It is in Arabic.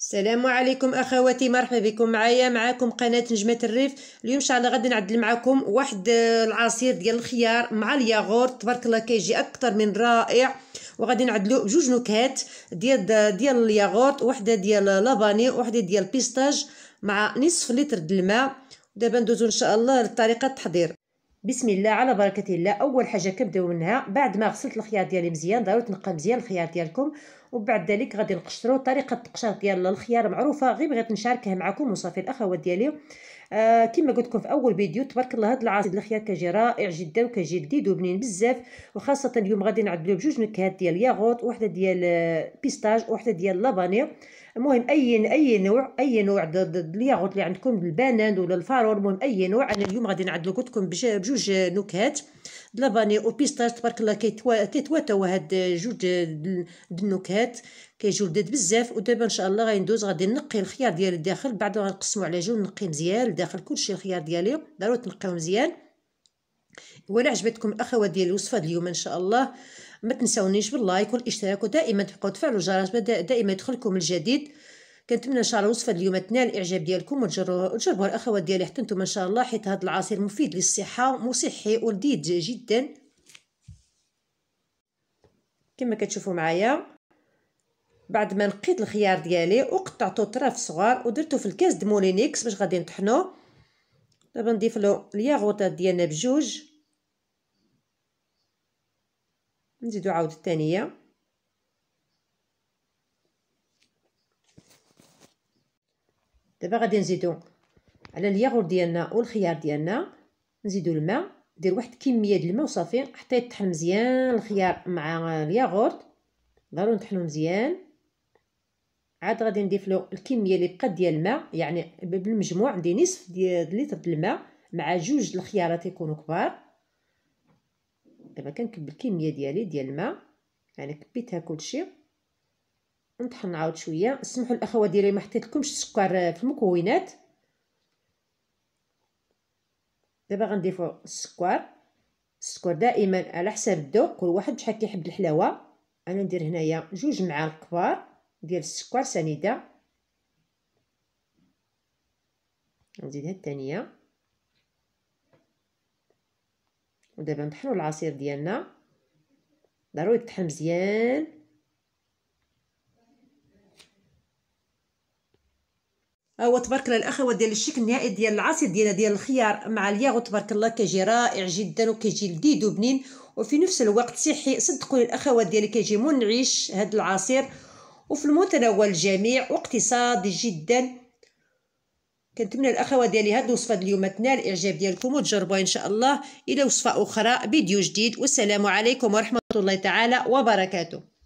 السلام عليكم اخواتي مرحبا بكم معايا معاكم قناه نجمه الريف اليوم ان شاء الله غادي نعدل معاكم واحد آه، العصير ديال الخيار مع الياغورت تبارك الله كيجي اكثر من رائع وغادي نعدلو بجوج نكهات ديال آه، ديال الياغورت وحده ديال لافاني وحده ديال بيستاج مع نصف لتر د الماء دابا ندوزو ان شاء الله لطريقه التحضير بسم الله على بركه الله اول حاجه كنبداو منها بعد ما غسلت الخيار ديالي مزيان ضروري تنقى مزيان الخيار ديالكم وبعد ذلك غادي نقشرو طريقه التقشير ديال الخيار معروفه غير بغيت نشاركها معكم وصافي الاخوات ديالي آه كما قلت لكم في اول فيديو تبارك الله هذا العصير الخيار كيجي رائع جدا وكيجي جديد وبنين بزاف وخاصه اليوم غادي نعدلو بجوج نكهات ديال ياغوت وحده ديال آه، بيستاج وحده ديال لاباني المهم اي اي نوع اي نوع الياغوت اللي عندكم البانان ولا الفارور المهم اي نوع انا اليوم غادي نعدلو لكم بجوج نكهات لافاني او بيستاش تبارك الله كيتوا كيتواتاو هاد جوج النكهات كيجيو لذيذ بزاف ودابا ان شاء الله غندوز غادي نقي الخيار ديالي الداخل بعد غنقسمو على جوج نقي مزيان الداخل كلشي الخيار ديالي ضروري تنقيو مزيان ولا عجبتكم الاخوات ديال الوصفه اليوم ان شاء الله ما تنساونيش باللايك والاشتراك ودائما تبقاو تفعلوا الجرس دائما يدخلكم الجديد كنتمنى ان شاء الله الوصفه اليوم تنال الاعجاب ديالكم وتجربوها الاخوات ديالي حتى نتوما ان شاء الله حيت هذا العصير مفيد للصحه وصحي ولذيذ جدا كما كتشوفوا معايا بعد ما نقيت الخيار ديالي وقطعته طراف صغار ودرته في الكاس مولينيكس باش غادي نطحنوه دابا نضيف له الياغوطات ديالنا بجوج نزيدو عاود الثانيه دابا غادي نزيدو على الياغور ديالنا والخيار ديالنا نزيدو الماء دير واحد الكميه د الماء وصافي حتى يطحن مزيان الخيار مع الياغورت ضروري نطحنو مزيان عاد غادي نضيف له الكميه اللي بقات ديال الماء يعني بالمجموع عندي نصف ديال لتر د الماء مع جوج الخيارات يكونوا كبار دابا كنكب الكميه ديالي ديال الماء يعني كبيتها كلشي نطحن عاود شويه سمحوا الاخوات ديالي ما حطيت لكمش السكر في المكونات دابا غنضيفو السكر السكر دائما على حساب الذوق كل واحد شحال كيحب الحلاوه انا ندير هنايا جوج معالق كبار ديال السكر سنيده نزيدها الثانيه ودابا نطحنوا العصير ديالنا ضروري يطحن مزيان ها هو تبارك الله الاخوات ديال الشكل النهائي ديال العصير ديالنا ديال الخيار مع الياغو تبارك الله كيجي رائع جدا وكيجي لذيذ وبنين وفي نفس الوقت صحي صدقوني الاخوات ديالي كيجي منعش هذا العصير وفي المتناول الجميع واقتصادي جدا كنتمنى الاخوه ديالي هاد الوصفه اليوم تنال الاعجاب ديالكم وتجربوها ان شاء الله الى وصفه اخرى فيديو جديد والسلام عليكم ورحمه الله تعالى وبركاته